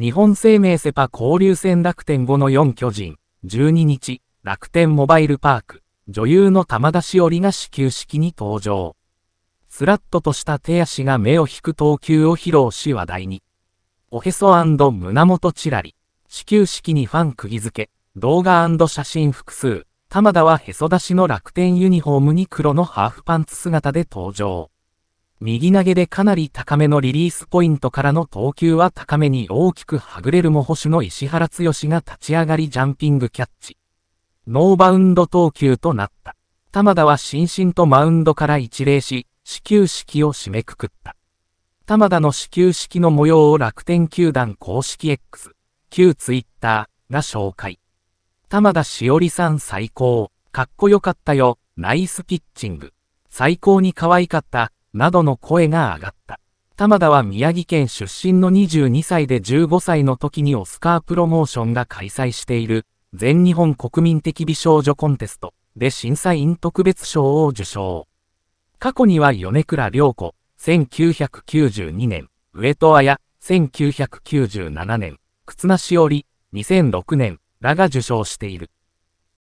日本生命セパ交流戦楽天後の4巨人、12日、楽天モバイルパーク、女優の玉田しおりが始球式に登場。スラッととした手足が目を引く投球を披露し話題に。おへそ胸元チラリ、始球式にファン釘付け、動画写真複数、玉田はへそ出しの楽天ユニフォームに黒のハーフパンツ姿で登場。右投げでかなり高めのリリースポイントからの投球は高めに大きくはぐれるも保守の石原剛が立ち上がりジャンピングキャッチ。ノーバウンド投球となった。玉田は心身とマウンドから一礼し、始球式を締めくくった。玉田の始球式の模様を楽天球団公式 X、旧 Twitter が紹介。玉田しおりさん最高、かっこよかったよ、ナイスピッチング。最高に可愛かった、などの声が上がった。玉田は宮城県出身の22歳で15歳の時にオスカープロモーションが開催している全日本国民的美少女コンテストで審査員特別賞を受賞。過去には米倉涼子、1992年、上戸彩、1997年、忽那しおり、2006年らが受賞している。